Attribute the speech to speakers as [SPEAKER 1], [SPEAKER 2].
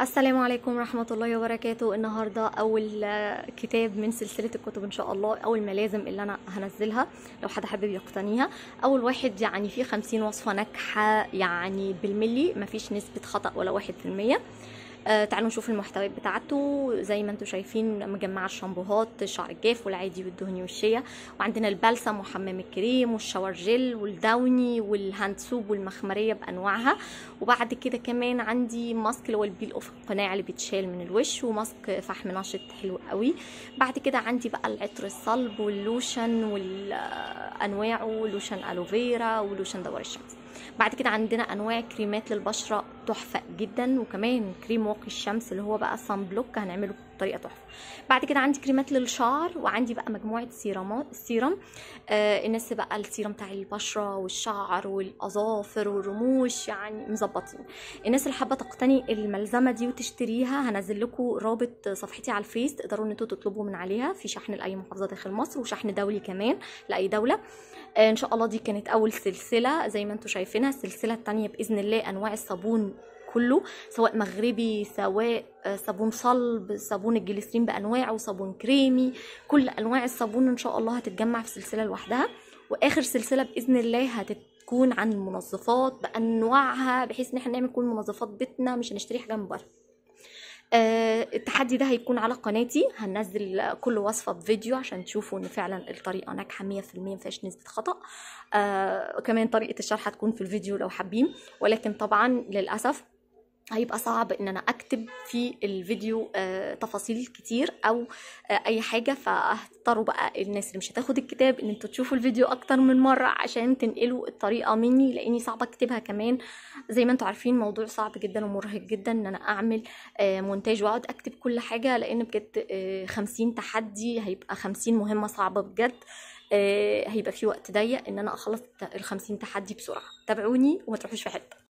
[SPEAKER 1] السلام عليكم ورحمة الله وبركاته النهاردة أول آه، كتاب من سلسلة الكتب إن شاء الله أول الملازم اللي أنا هنزلها لو حد حابب يقتنيها أول واحد يعني فيه خمسين وصفة ناجحة يعني بالملي مفيش نسبة خطأ ولا واحد في المية آه تعالوا نشوف المحتويات بتاعته زي ما انتم شايفين مجمعه الشامبوهات الشعر الجاف والعادي والدهني والشيا وعندنا البلسم وحمام الكريم والشاور جيل والداوني والهاند سوب والمخمريه بانواعها وبعد كده كمان عندي ماسك اللي هو البيل اوف القناع اللي بيتشال من الوش وماسك فحم نشط حلو قوي بعد كده عندي بقى العطر الصلب واللوشن وانواعه لوشن الوفيرا ولوشن دوار الشمس بعد كده عندنا انواع كريمات للبشره تحفه جدا وكمان كريم واقي الشمس اللي هو بقى صن بلوك هنعمله بطريقه تحفه بعد كده عندي كريمات للشعر وعندي بقى مجموعه سيرامات سيرم آه الناس بقى السيرم بتاع البشره والشعر والاظافر والرموش يعني مظبطين الناس اللي حابه تقتني الملزمه دي وتشتريها هنزل لكم رابط صفحتي على الفيس تقدروا ان انتوا تطلبوا من عليها في شحن لاي محافظه داخل مصر وشحن دولي كمان لاي دوله آه ان شاء الله دي كانت اول سلسله زي ما انتوا شايفينها السلسله الثانيه باذن الله انواع الصابون كله سواء مغربي سواء آه، صابون صلب صابون الجليسرين بانواعه وصابون كريمي كل انواع الصابون ان شاء الله هتتجمع في سلسله لوحدها واخر سلسله باذن الله هتت تكون عن المنظفات بانواعها بحيث ان احنا نعمل كل منظفات بيتنا مش هنشتري حاجه من بره أه التحدي ده هيكون على قناتي هنزل كل وصفة بفيديو عشان تشوفوا ان فعلا الطريقة ناجحة مية في المية مفيهاش نسبة خطأ آه كمان طريقة الشرح هتكون في الفيديو لو حابين ولكن طبعا للأسف هيبقى صعب ان انا اكتب في الفيديو آه، تفاصيل كتير او آه، اي حاجه فهضطروا بقى الناس اللي مش هتاخد الكتاب ان انتوا تشوفوا الفيديو اكتر من مره عشان تنقلوا الطريقه مني لاني صعبه اكتبها كمان زي ما انتوا عارفين موضوع صعب جدا ومرهق جدا ان انا اعمل آه، مونتاج واقعد اكتب كل حاجه لان بجد خمسين تحدي هيبقى خمسين مهمه صعبه بجد هيبقى في وقت ضيق ان انا اخلص الخمسين تحدي بسرعه تابعوني وما تروحوش في حته